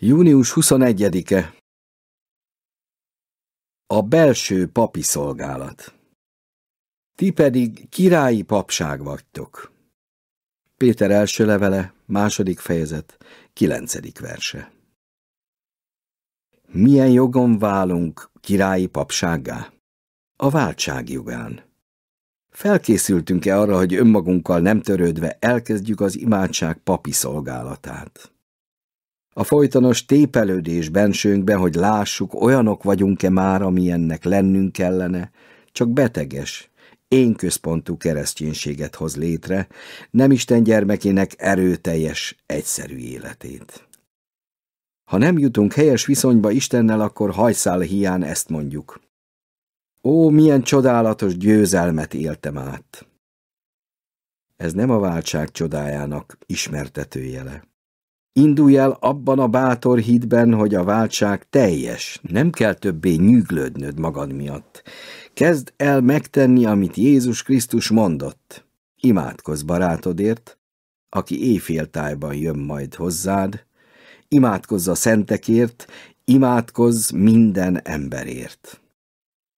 Június 21-e A belső papi szolgálat Ti pedig királyi papság vagytok. Péter első levele, második fejezet, kilencedik verse. Milyen jogon válunk királyi papsággá? A váltság jogán. Felkészültünk-e arra, hogy önmagunkkal nem törődve elkezdjük az imádság papi szolgálatát? A folytonos tépelődés bensőnkben, hogy lássuk, olyanok vagyunk-e már, amilyennek lennünk kellene, csak beteges, én központú kereszténységet hoz létre, nem Isten gyermekének erőteljes, egyszerű életét. Ha nem jutunk helyes viszonyba Istennel, akkor hajszál hián ezt mondjuk. Ó, milyen csodálatos győzelmet éltem át! Ez nem a váltság csodájának ismertetőjele. Indulj el abban a bátor hídben, hogy a váltság teljes, nem kell többé nyűglődnöd magad miatt. Kezd el megtenni, amit Jézus Krisztus mondott. Imádkozz barátodért, aki éjféltájban jön majd hozzád, imádkozz a szentekért, imádkozz minden emberért.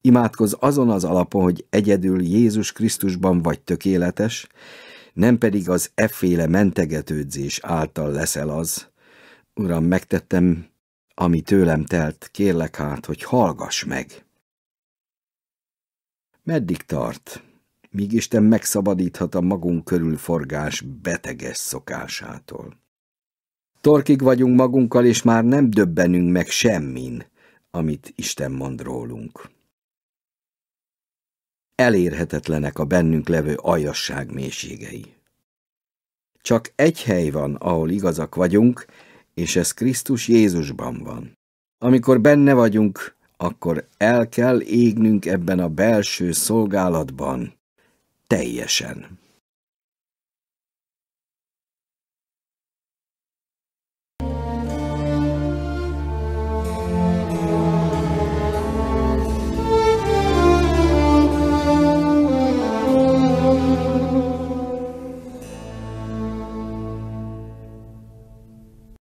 Imádkozz azon az alapon, hogy egyedül Jézus Krisztusban vagy tökéletes, nem pedig az efféle mentegetődzés által leszel az. Uram, megtettem, ami tőlem telt, kérlek hát, hogy hallgass meg. Meddig tart, míg Isten megszabadíthat a magunk körül forgás beteges szokásától? Torkig vagyunk magunkkal, és már nem döbbenünk meg semmin, amit Isten mond rólunk elérhetetlenek a bennünk levő aljasság mélységei. Csak egy hely van, ahol igazak vagyunk, és ez Krisztus Jézusban van. Amikor benne vagyunk, akkor el kell égnünk ebben a belső szolgálatban teljesen.